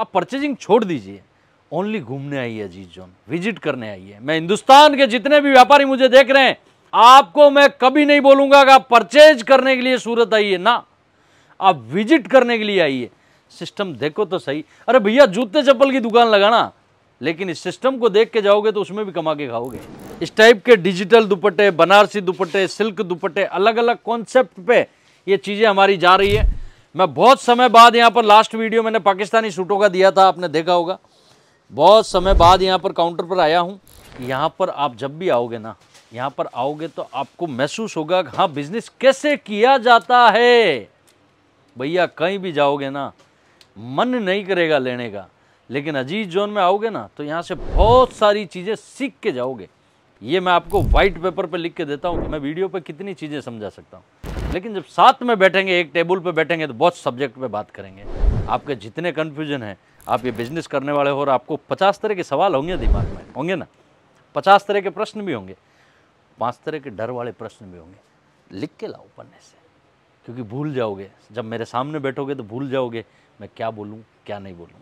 आप परचेजिंग छोड़ दीजिए ओनली घूमने आई है जी जोन विजिट करने आई है मैं हिंदुस्तान के जितने भी व्यापारी मुझे देख रहे हैं आपको मैं कभी नहीं बोलूंगा कि आप परचेज करने के लिए सूरत आई है ना आप विजिट करने के लिए आइए सिस्टम देखो तो सही अरे भैया जूते चप्पल की दुकान लगाना लेकिन इस सिस्टम को देख के जाओगे तो उसमें भी कमा के खाओगे इस टाइप के डिजिटल दुपट्टे बनारसी दुपट्टे सिल्क दुपट्टे अलग अलग कॉन्सेप्ट पे ये चीज़ें हमारी जा रही है मैं बहुत समय बाद यहाँ पर लास्ट वीडियो मैंने पाकिस्तानी सूटों का दिया था आपने देखा होगा बहुत समय बाद यहाँ पर काउंटर पर आया हूँ यहाँ पर आप जब भी आओगे ना यहाँ पर आओगे तो आपको महसूस होगा कि हाँ बिजनेस कैसे किया जाता है भैया कहीं भी जाओगे ना मन नहीं करेगा लेने का लेकिन अजीज जोन में आओगे ना तो यहाँ से बहुत सारी चीज़ें सीख के जाओगे ये मैं आपको वाइट पेपर पे लिख के देता हूँ कि मैं वीडियो पे कितनी चीज़ें समझा सकता हूँ लेकिन जब साथ में बैठेंगे एक टेबल पे बैठेंगे तो बहुत सब्जेक्ट पे बात करेंगे आपके जितने कन्फ्यूजन हैं आप ये बिजनेस करने वाले हो और आपको पचास तरह के सवाल होंगे दिमाग में होंगे ना पचास तरह के प्रश्न भी होंगे पाँच तरह के डर वाले प्रश्न भी होंगे लिख के लाओ पन्ने से क्योंकि भूल जाओगे जब मेरे सामने बैठोगे तो भूल जाओगे मैं क्या बोलूँ क्या नहीं बोलूँ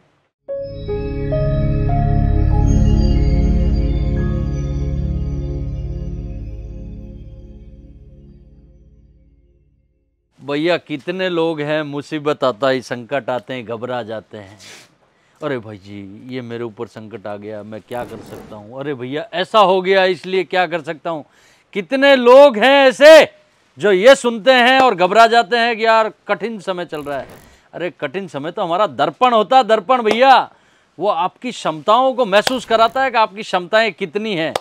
भैया कितने लोग हैं मुसीबत आता है संकट आते हैं घबरा जाते हैं अरे भाई जी ये मेरे ऊपर संकट आ गया मैं क्या कर सकता हूँ अरे भैया ऐसा हो गया इसलिए क्या कर सकता हूँ कितने लोग हैं ऐसे जो ये सुनते हैं और घबरा जाते हैं कि यार कठिन समय चल रहा है अरे कठिन समय तो हमारा दर्पण होता है दर्पण भैया वो आपकी क्षमताओं को महसूस कराता है कि आपकी क्षमताएं कितनी हैं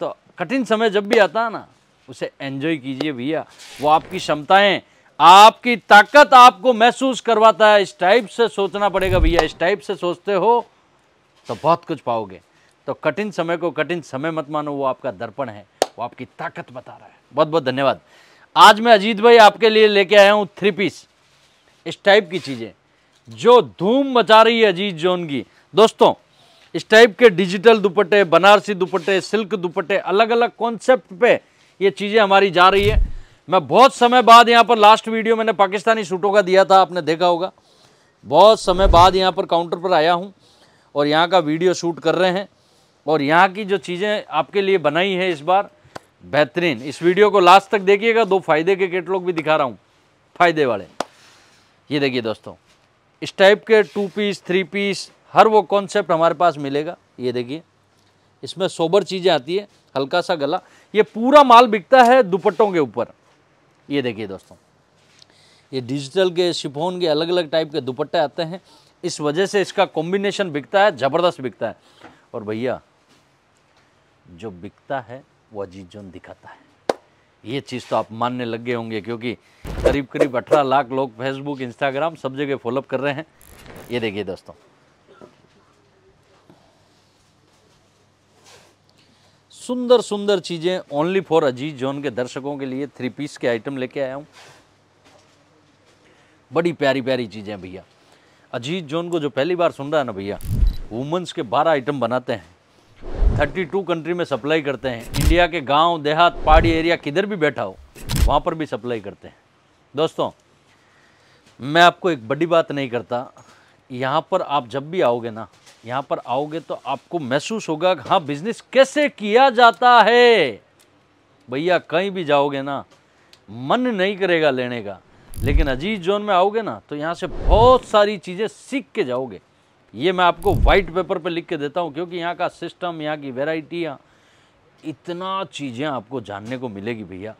तो कठिन समय जब भी आता है ना उसे एंजॉय कीजिए भैया वो आपकी क्षमताएं आपकी ताकत आपको महसूस करवाता है इस टाइप से सोचना पड़ेगा भैया इस टाइप से सोचते हो तो बहुत कुछ पाओगे तो कठिन समय को कठिन समय मत मानो वो आपका दर्पण है वो आपकी ताकत बता रहा है बहुत बहुत धन्यवाद आज मैं अजीत भाई आपके लिए लेके आया हूँ थ्री पीस इस टाइप की चीज़ें जो धूम मचा रही है अजीत जोन की दोस्तों इस टाइप के डिजिटल दुपट्टे बनारसी दुपट्टे सिल्क दुपट्टे अलग अलग कॉन्सेप्ट पे ये चीज़ें हमारी जा रही है मैं बहुत समय बाद यहाँ पर लास्ट वीडियो मैंने पाकिस्तानी सूटों का दिया था आपने देखा होगा बहुत समय बाद यहाँ पर काउंटर पर आया हूँ और यहाँ का वीडियो शूट कर रहे हैं और यहाँ की जो चीज़ें आपके लिए बनाई हैं इस बार बेहतरीन इस वीडियो को लास्ट तक देखिएगा दो फायदे के केटलॉग भी दिखा रहा हूँ फायदे वाले ये देखिए दोस्तों इस टाइप के टू पीस थ्री पीस हर वो कॉन्सेप्ट हमारे पास मिलेगा ये देखिए इसमें सोबर चीज़ें आती है हल्का सा गला ये पूरा माल बिकता है दुपट्टों के ऊपर ये देखिए दोस्तों ये डिजिटल के शिफोन के अलग अलग टाइप के दुपट्टे आते हैं इस वजह से इसका कॉम्बिनेशन बिकता है ज़बरदस्त बिकता है और भैया जो बिकता है वो अजीत जोन दिखाता है ये चीज़ तो आप मानने लग गए होंगे क्योंकि करीब करीब 18 लाख लोग फेसबुक इंस्टाग्राम सब जगह फॉलोअप कर रहे हैं ये देखिए दोस्तों सुंदर सुंदर चीज़ें ओनली फॉर अजीज जॉन के दर्शकों के लिए थ्री पीस के आइटम लेके आया हूँ बड़ी प्यारी प्यारी चीज़ें भैया अजीज जॉन को जो पहली बार सुन रहा है ना भैया वुमेंस के बारह आइटम बनाते हैं थर्टी टू कंट्री में सप्लाई करते हैं इंडिया के गांव देहात पहाड़ी एरिया किधर भी बैठा हो वहाँ पर भी सप्लाई करते हैं दोस्तों मैं आपको एक बड़ी बात नहीं करता यहाँ पर आप जब भी आओगे ना यहाँ पर आओगे तो आपको महसूस होगा हाँ बिजनेस कैसे किया जाता है भैया कहीं भी जाओगे ना मन नहीं करेगा लेने का लेकिन अजीज जोन में आओगे ना तो यहाँ से बहुत सारी चीज़ें सीख के जाओगे ये मैं आपको वाइट पेपर पे लिख के देता हूँ क्योंकि यहाँ का सिस्टम यहाँ की वेराइटियाँ इतना चीज़ें आपको जानने को मिलेगी भैया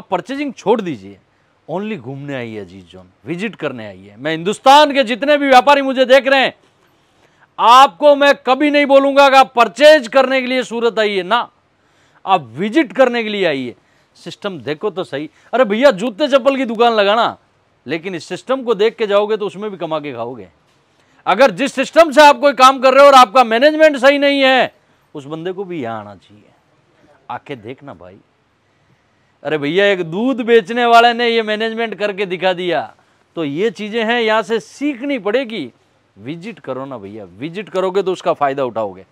आप परचेजिंग छोड़ दीजिए ओनली घूमने आई है अजीज जोन विजिट करने आई है मैं हिंदुस्तान के जितने भी व्यापारी मुझे देख रहे हैं आपको मैं कभी नहीं बोलूंगा कि आप परचेज करने के लिए सूरत आइए ना आप विजिट करने के लिए आइए सिस्टम देखो तो सही अरे भैया जूते चप्पल की दुकान लगाना लेकिन इस सिस्टम को देख के जाओगे तो उसमें भी कमा के खाओगे अगर जिस सिस्टम से आप कोई काम कर रहे हो और आपका मैनेजमेंट सही नहीं है उस बंदे को भी यहाँ आना चाहिए आके देखना भाई अरे भैया एक दूध बेचने वाले ने ये मैनेजमेंट करके दिखा दिया तो ये चीज़ें हैं यहाँ से सीखनी पड़ेगी विजिट करो ना भैया विजिट करोगे तो उसका फ़ायदा उठाओगे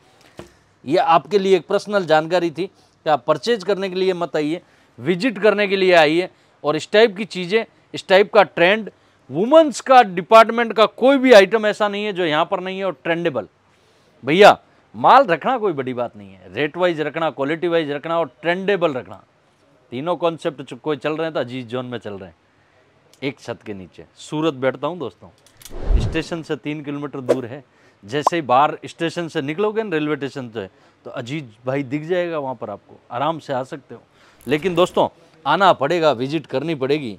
ये आपके लिए एक पर्सनल जानकारी थी कि आप परचेज करने के लिए मत आइए विजिट करने के लिए आइए और इस टाइप की चीज़ें इस टाइप का ट्रेंड वुमेंस का डिपार्टमेंट का कोई भी आइटम ऐसा नहीं है जो यहाँ पर नहीं है और ट्रेंडेबल भैया माल रखना कोई बड़ी बात नहीं है रेट वाइज रखना क्वालिटी वाइज रखना और ट्रेंडेबल रखना तीनों कॉन्सेप्ट कोई चल रहे हैं तो अजीज जोन में चल रहे हैं एक छत के नीचे सूरत बैठता हूँ दोस्तों स्टेशन से तीन किलोमीटर दूर है जैसे ही बाहर स्टेशन से निकलोगे ना रेलवे स्टेशन से तो अजीत भाई दिख जाएगा वहाँ पर आपको आराम से आ सकते हो लेकिन दोस्तों आना पड़ेगा विजिट करनी पड़ेगी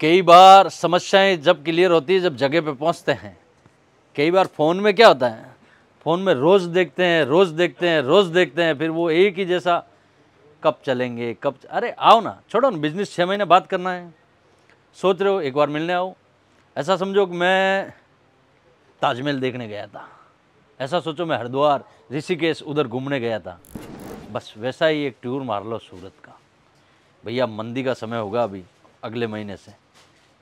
कई बार समस्याएं जब क्लियर होती है जब जगह पे पहुंचते हैं कई बार फ़ोन में क्या होता है फ़ोन में रोज़ देखते हैं रोज़ देखते हैं रोज़ देखते हैं फिर वो एक ही जैसा कब चलेंगे कब अरे आओ ना छोड़ो ना बिजनेस छः महीने बात करना है सोच रहे हो एक बार मिलने आओ ऐसा समझो कि मैं ताजमहल देखने गया था ऐसा सोचो मैं हरिद्वार ऋषिकेश उधर घूमने गया था बस वैसा ही एक टूर मार लो सूरत का भैया मंदी का समय होगा अभी अगले महीने से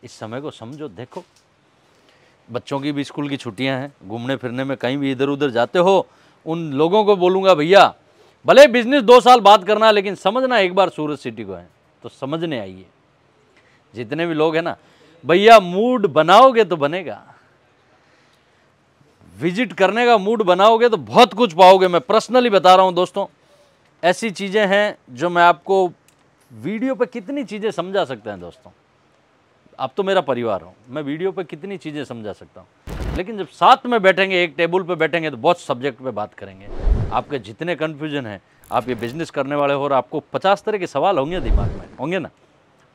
इस समय को समझो देखो बच्चों की भी स्कूल की छुट्टियां हैं घूमने फिरने में कहीं भी इधर उधर जाते हो उन लोगों को बोलूँगा भैया भले बिजनेस दो साल बाद करना लेकिन समझना एक बार सूरत सिटी को है तो समझने आइए जितने भी लोग हैं ना भैया मूड बनाओगे तो बनेगा विजिट करने का मूड बनाओगे तो बहुत कुछ पाओगे मैं पर्सनली बता रहा हूँ दोस्तों ऐसी चीज़ें हैं जो मैं आपको वीडियो पर कितनी चीज़ें समझा सकते हैं दोस्तों आप तो मेरा परिवार हो मैं वीडियो पर कितनी चीज़ें समझा सकता हूँ लेकिन जब साथ में बैठेंगे एक टेबल पर बैठेंगे तो बहुत सब्जेक्ट पे बात करेंगे आपके जितने कन्फ्यूजन हैं आप ये बिज़नेस करने वाले हो और आपको पचास तरह के सवाल होंगे दिमाग में होंगे ना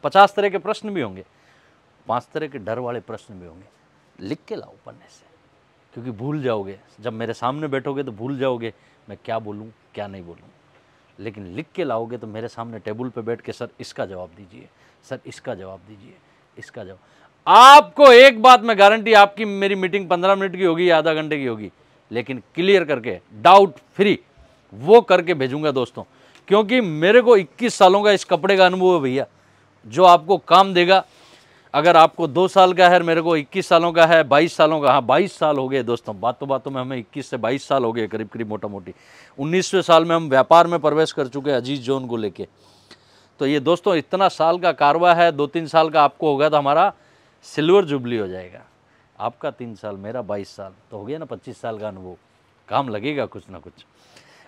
पचास तरह के प्रश्न भी होंगे पाँच तरह के डर वाले प्रश्न भी होंगे लिख के लाओ पन्ने से क्योंकि भूल जाओगे जब मेरे सामने बैठोगे तो भूल जाओगे मैं क्या बोलूँ क्या नहीं बोलूँ लेकिन लिख के लाओगे तो मेरे सामने टेबल पर बैठ के सर इसका जवाब दीजिए सर इसका जवाब दीजिए इसका जवाब आपको एक बात मैं गारंटी आपकी मेरी मीटिंग पंद्रह मिनट की होगी या आधा घंटे की होगी लेकिन क्लियर करके डाउट फ्री वो करके भेजूंगा दोस्तों क्योंकि मेरे को 21 सालों का इस कपड़े का अनुभव है भैया जो आपको काम देगा अगर आपको दो साल का है मेरे को 21 सालों का है 22 सालों का हाँ 22 साल हो गए दोस्तों बातों बातों में हमें 21 से 22 साल हो गए करीब करीब मोटा मोटी उन्नीसवें साल में हम व्यापार में प्रवेश कर चुके हैं अजीज जोन को लेके तो ये दोस्तों इतना साल का कारवा है दो तीन साल का आपको होगा तो हमारा सिल्वर जुबली हो जाएगा आपका तीन साल मेरा बाईस साल तो हो गया ना पच्चीस साल का अनुभव काम लगेगा कुछ ना कुछ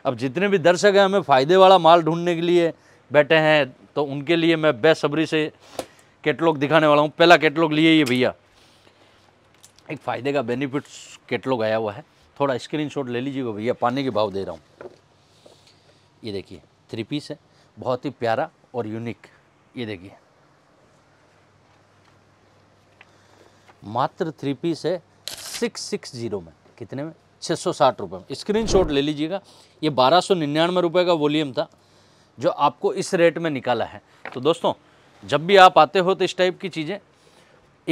अब जितने भी दर्शक हैं हमें फ़ायदे वाला माल ढूंढने के लिए बैठे हैं तो उनके लिए मैं बेसब्री से कैटलॉग दिखाने वाला हूँ पहला कैटलॉग लिए ये भैया एक फ़ायदे का बेनिफिट्स कैटलॉग आया हुआ है थोड़ा स्क्रीनशॉट ले लीजिएगा भैया पानी के भाव दे रहा हूँ ये देखिए थ्री पीस है बहुत ही प्यारा और यूनिक ये देखिए मात्र थ्री पीस है सिक्स सिक्स जीरो में कितने में छः सौ साठ रुपये में स्क्रीन शॉट ले लीजिएगा ये बारह सौ निन्यानवे रुपये का वॉल्यूम था जो आपको इस रेट में निकाला है तो दोस्तों जब भी आप आते हो तो इस टाइप की चीज़ें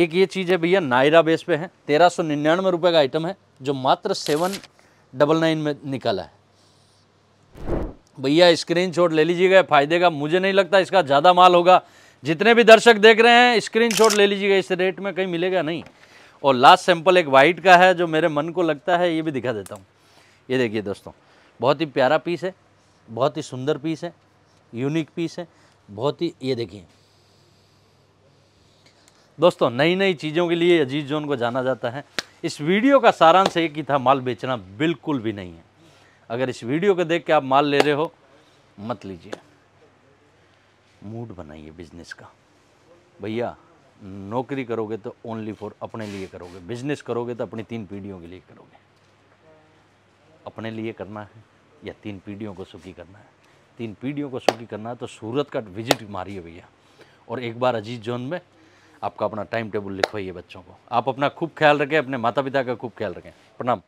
एक ये चीज़ है भैया नायरा बेस पे है तेरह सौ निन्यानवे रुपये का आइटम है जो मात्र सेवन डबल नाइन में निकाला है भैया स्क्रीन शॉट ले लीजिएगा फायदे का मुझे नहीं लगता इसका ज़्यादा माल होगा जितने भी दर्शक देख रहे हैं स्क्रीन शॉट ले लीजिएगा इस रेट में कहीं मिलेगा नहीं और लास्ट सैंपल एक वाइट का है जो मेरे मन को लगता है ये भी दिखा देता हूँ ये देखिए दोस्तों बहुत ही प्यारा पीस है बहुत ही सुंदर पीस है यूनिक पीस है बहुत ही ये देखिए दोस्तों नई नई चीज़ों के लिए अजीज जोन को जाना जाता है इस वीडियो का सारांश एक ही था माल बेचना बिल्कुल भी नहीं है अगर इस वीडियो को देख के आप माल ले रहे हो मत लीजिए मूड बनाइए बिजनेस का भैया नौकरी करोगे तो ओनली फॉर अपने लिए करोगे बिजनेस करोगे तो अपनी तीन पीढ़ियों के लिए करोगे अपने लिए करना है या तीन पीढ़ियों को सुखी करना है तीन पीढ़ियों को सुखी करना है तो सूरत का विजिट मारिए भैया और एक बार अजीत जोन में आपका अपना टाइम टेबल लिखवाइए बच्चों को आप अपना खूब ख्याल रखें अपने माता पिता का खूब ख्याल रखें प्रणाम